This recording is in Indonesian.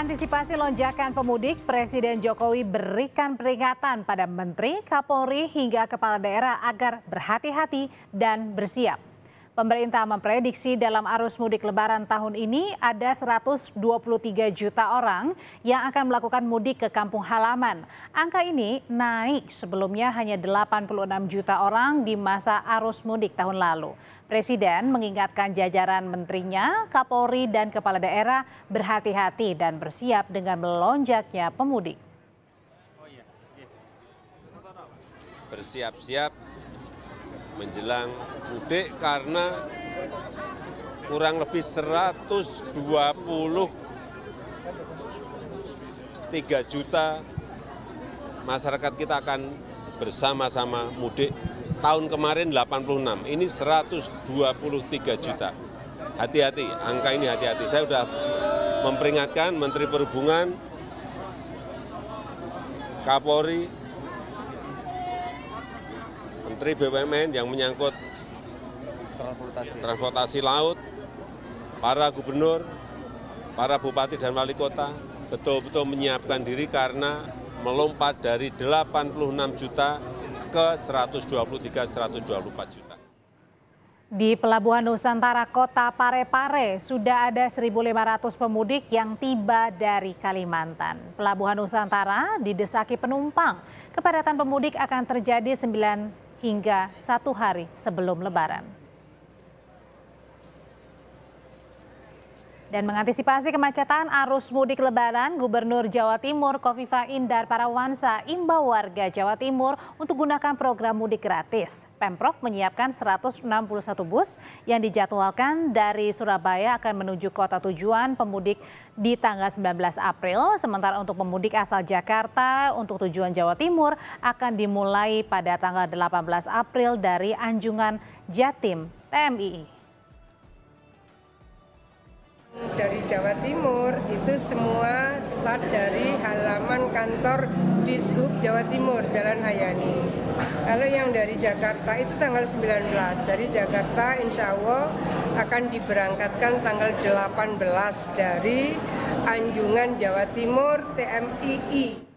Antisipasi lonjakan pemudik, Presiden Jokowi berikan peringatan pada Menteri, Kapolri hingga Kepala Daerah agar berhati-hati dan bersiap. Pemerintah memprediksi dalam arus mudik lebaran tahun ini ada 123 juta orang yang akan melakukan mudik ke kampung halaman. Angka ini naik sebelumnya hanya 86 juta orang di masa arus mudik tahun lalu. Presiden mengingatkan jajaran menterinya, Kapolri dan kepala daerah berhati-hati dan bersiap dengan melonjaknya pemudik. Bersiap-siap menjelang mudik karena kurang lebih 123 juta masyarakat kita akan bersama-sama mudik. Tahun kemarin 86, ini 123 juta. Hati-hati, angka ini hati-hati. Saya sudah memperingatkan Menteri Perhubungan, Kapolri, Menteri BUMN yang menyangkut transportasi, transportasi laut, para gubernur, para bupati dan wali kota betul-betul menyiapkan diri karena melompat dari 86 juta ke 123-124 juta. Di Pelabuhan Nusantara Kota Parepare sudah ada 1.500 pemudik yang tiba dari Kalimantan. Pelabuhan Nusantara didesaki penumpang. Kepadatan pemudik akan terjadi 9 hingga satu hari sebelum lebaran. Dan mengantisipasi kemacetan arus mudik lebaran, Gubernur Jawa Timur Kofifa Indar Parawansa imbau warga Jawa Timur untuk gunakan program mudik gratis. Pemprov menyiapkan 161 bus yang dijadwalkan dari Surabaya akan menuju kota tujuan pemudik di tanggal 19 April. Sementara untuk pemudik asal Jakarta untuk tujuan Jawa Timur akan dimulai pada tanggal 18 April dari Anjungan Jatim TMII. Jawa Timur itu semua start dari halaman kantor Dishub Jawa Timur Jalan Hayani. Kalau yang dari Jakarta itu tanggal 19. Dari Jakarta insya Allah akan diberangkatkan tanggal 18 dari Anjungan Jawa Timur TMII.